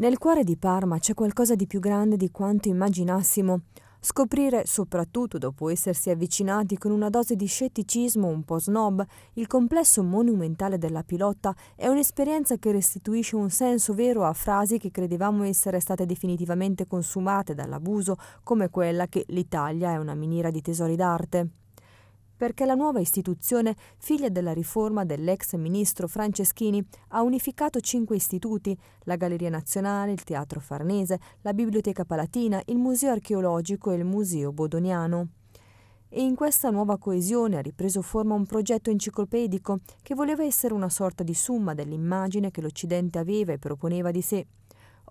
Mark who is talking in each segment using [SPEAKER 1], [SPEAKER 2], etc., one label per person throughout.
[SPEAKER 1] Nel cuore di Parma c'è qualcosa di più grande di quanto immaginassimo. Scoprire, soprattutto dopo essersi avvicinati con una dose di scetticismo un po' snob, il complesso monumentale della pilota è un'esperienza che restituisce un senso vero a frasi che credevamo essere state definitivamente consumate dall'abuso, come quella che l'Italia è una miniera di tesori d'arte perché la nuova istituzione, figlia della riforma dell'ex ministro Franceschini, ha unificato cinque istituti, la Galleria Nazionale, il Teatro Farnese, la Biblioteca Palatina, il Museo Archeologico e il Museo Bodoniano. E in questa nuova coesione ha ripreso forma un progetto enciclopedico che voleva essere una sorta di summa dell'immagine che l'Occidente aveva e proponeva di sé.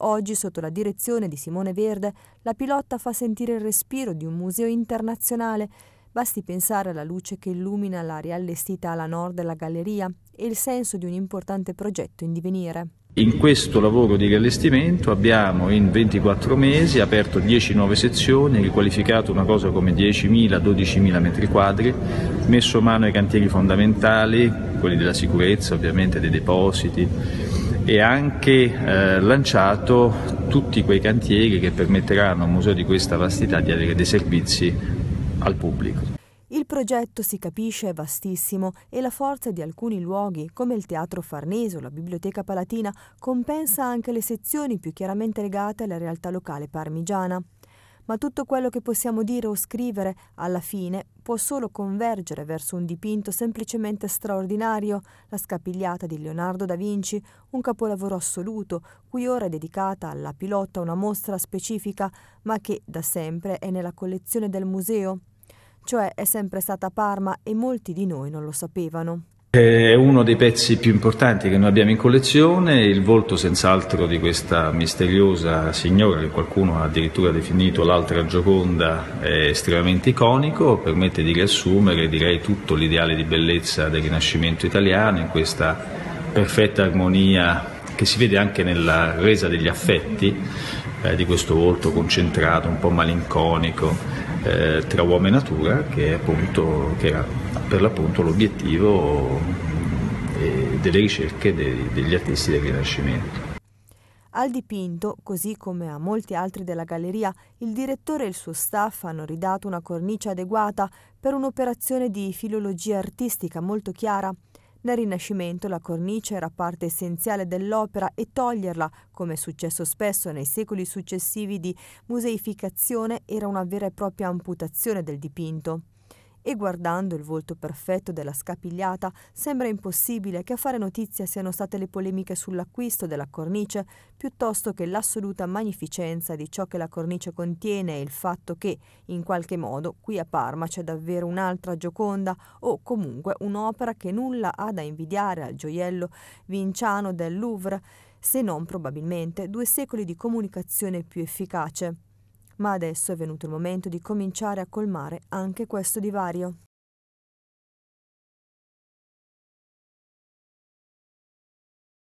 [SPEAKER 1] Oggi, sotto la direzione di Simone Verde, la pilota fa sentire il respiro di un museo internazionale Basti pensare alla luce che illumina l'area allestita alla nord della galleria e il senso di un importante progetto in divenire.
[SPEAKER 2] In questo lavoro di riallestimento abbiamo in 24 mesi aperto 10 nuove sezioni, riqualificato una cosa come 10.000-12.000 metri quadri, messo mano ai cantieri fondamentali, quelli della sicurezza ovviamente, dei depositi e anche eh, lanciato tutti quei cantieri che permetteranno a un museo di questa vastità di avere dei
[SPEAKER 1] servizi al pubblico. Il progetto, si capisce, è vastissimo e la forza di alcuni luoghi, come il Teatro Farnese o la Biblioteca Palatina, compensa anche le sezioni più chiaramente legate alla realtà locale parmigiana ma tutto quello che possiamo dire o scrivere, alla fine, può solo convergere verso un dipinto semplicemente straordinario, la scapigliata di Leonardo da Vinci, un capolavoro assoluto, cui ora è dedicata alla pilota una mostra specifica, ma che da sempre è nella collezione del museo. Cioè è sempre stata a Parma e molti di noi non lo sapevano.
[SPEAKER 2] È uno dei pezzi più importanti che noi abbiamo in collezione, il volto senz'altro di questa misteriosa signora che qualcuno ha addirittura definito l'altra Gioconda è estremamente iconico, permette di riassumere direi tutto l'ideale di bellezza del Rinascimento italiano in questa perfetta armonia che si vede anche nella resa degli affetti eh, di questo volto concentrato, un po' malinconico, eh, tra uomo e natura, che, appunto, che era per l'appunto l'obiettivo eh, delle ricerche dei, degli artisti del Rinascimento.
[SPEAKER 1] Al dipinto, così come a molti altri della galleria, il direttore e il suo staff hanno ridato una cornice adeguata per un'operazione di filologia artistica molto chiara nel Rinascimento la cornice era parte essenziale dell'opera e toglierla, come è successo spesso nei secoli successivi di museificazione, era una vera e propria amputazione del dipinto e guardando il volto perfetto della scapigliata sembra impossibile che a fare notizia siano state le polemiche sull'acquisto della cornice piuttosto che l'assoluta magnificenza di ciò che la cornice contiene e il fatto che, in qualche modo, qui a Parma c'è davvero un'altra Gioconda o comunque un'opera che nulla ha da invidiare al gioiello vinciano del Louvre, se non probabilmente due secoli di comunicazione più efficace ma adesso è venuto il momento di cominciare a colmare anche questo divario.